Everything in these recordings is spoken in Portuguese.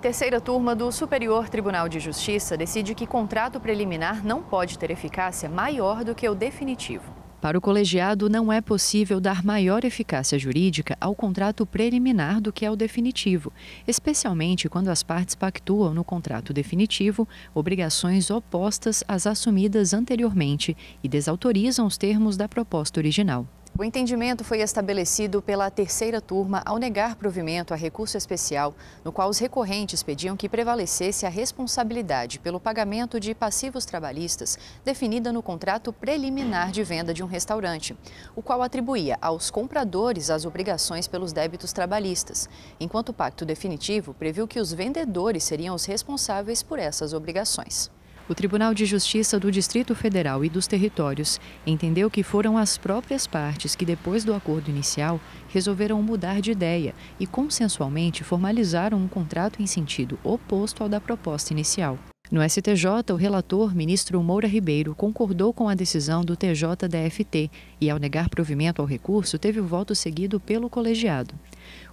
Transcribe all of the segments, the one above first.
Terceira turma do Superior Tribunal de Justiça decide que contrato preliminar não pode ter eficácia maior do que o definitivo. Para o colegiado, não é possível dar maior eficácia jurídica ao contrato preliminar do que ao definitivo, especialmente quando as partes pactuam no contrato definitivo obrigações opostas às assumidas anteriormente e desautorizam os termos da proposta original. O entendimento foi estabelecido pela terceira turma ao negar provimento a recurso especial, no qual os recorrentes pediam que prevalecesse a responsabilidade pelo pagamento de passivos trabalhistas definida no contrato preliminar de venda de um restaurante, o qual atribuía aos compradores as obrigações pelos débitos trabalhistas, enquanto o pacto definitivo previu que os vendedores seriam os responsáveis por essas obrigações. O Tribunal de Justiça do Distrito Federal e dos Territórios entendeu que foram as próprias partes que, depois do acordo inicial, resolveram mudar de ideia e consensualmente formalizaram um contrato em sentido oposto ao da proposta inicial. No STJ, o relator, ministro Moura Ribeiro, concordou com a decisão do TJ-DFT e, ao negar provimento ao recurso, teve o voto seguido pelo colegiado.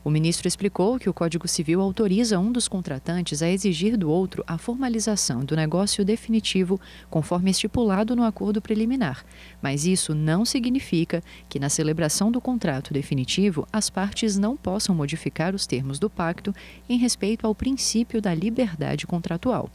O ministro explicou que o Código Civil autoriza um dos contratantes a exigir do outro a formalização do negócio definitivo, conforme estipulado no acordo preliminar, mas isso não significa que na celebração do contrato definitivo as partes não possam modificar os termos do pacto em respeito ao princípio da liberdade contratual.